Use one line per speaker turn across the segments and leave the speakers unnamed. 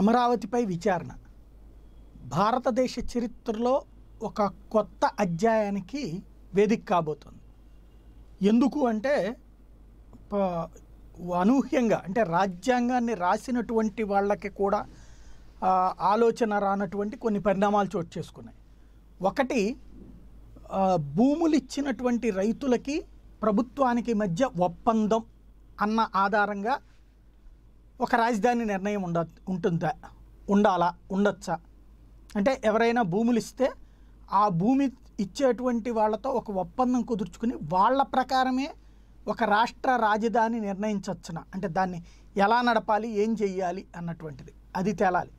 అమరావతిపై విచారణ భారతదేశ చరిత్రలో ఒక కొత్త అధ్యాయానికి వేదిక కాబోతుంది ఎందుకు అంటే అనూహ్యంగా అంటే రాజ్యాంగాన్ని రాసినటువంటి వాళ్ళకి కూడా ఆలోచన రానటువంటి కొన్ని పరిణామాలు చోటు చేసుకున్నాయి ఒకటి భూములు ఇచ్చినటువంటి రైతులకి ప్రభుత్వానికి మధ్య ఒప్పందం అన్న ఆధారంగా ఒక రాజధాని నిర్ణయం ఉండ ఉంటుందా ఉండాలా ఉండొచ్చా అంటే ఎవరైనా భూములు ఇస్తే ఆ భూమి ఇచ్చేటువంటి వాళ్ళతో ఒక ఒప్పందం కుదుర్చుకుని వాళ్ళ ప్రకారమే ఒక రాష్ట్ర రాజధాని నిర్ణయించవచ్చున అంటే దాన్ని ఎలా నడపాలి ఏం చెయ్యాలి అన్నటువంటిది అది తేలాలి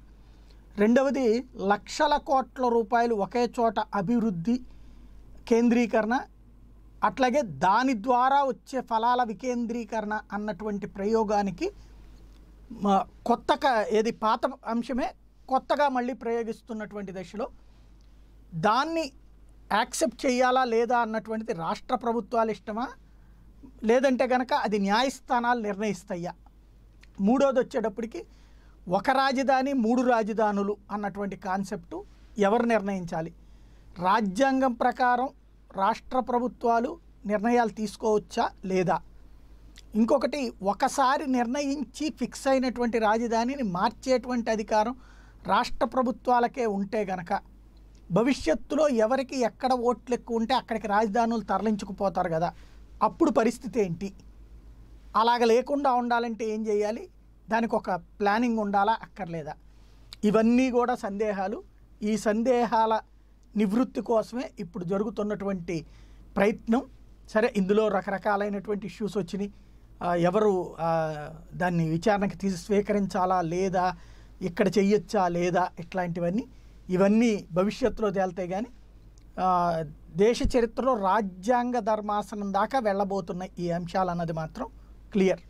రెండవది లక్షల కోట్ల రూపాయలు ఒకే చోట అభివృద్ధి కేంద్రీకరణ అట్లాగే దాని ద్వారా వచ్చే ఫలాల వికేంద్రీకరణ అన్నటువంటి ప్రయోగానికి కొత్తగా ఏది పాత అంశమే కొత్తగా మళ్ళీ ప్రయోగిస్తున్నటువంటి దశలో దాన్ని యాక్సెప్ట్ చేయాలా లేదా అన్నటువంటిది రాష్ట్ర ప్రభుత్వాలు ఇష్టమా లేదంటే కనుక అది న్యాయస్థానాలు నిర్ణయిస్తాయా మూడోది వచ్చేటప్పటికి ఒక రాజధాని మూడు రాజధానులు అన్నటువంటి కాన్సెప్టు ఎవరు నిర్ణయించాలి రాజ్యాంగం ప్రకారం రాష్ట్ర ప్రభుత్వాలు నిర్ణయాలు తీసుకోవచ్చా లేదా ఇంకొకటి ఒకసారి నిర్ణయించి ఫిక్స్ అయినటువంటి రాజధానిని మార్చేటువంటి అధికారం రాష్ట్ర ప్రభుత్వాలకే ఉంటే గనక భవిష్యత్తులో ఎవరికి ఎక్కడ ఓట్లు ఎక్కువ ఉంటే అక్కడికి రాజధానులు తరలించుకుపోతారు కదా అప్పుడు పరిస్థితి ఏంటి అలాగ లేకుండా ఉండాలంటే ఏం చేయాలి దానికి ఒక ప్లానింగ్ ఉండాలా అక్కర్లేదా ఇవన్నీ కూడా సందేహాలు ఈ సందేహాల నివృత్తి కోసమే ఇప్పుడు జరుగుతున్నటువంటి ప్రయత్నం సరే ఇందులో రకరకాలైనటువంటి ఇష్యూస్ వచ్చినాయి ఎవరు దాన్ని విచారణకి తీసి స్వీకరించాలా లేదా ఇక్కడ చెయ్యొచ్చా లేదా ఇట్లాంటివన్నీ ఇవన్నీ భవిష్యత్తులో తేలితే కానీ దేశ చరిత్రలో రాజ్యాంగ ధర్మాసనం దాకా వెళ్ళబోతున్న ఈ అంశాలు అన్నది మాత్రం క్లియర్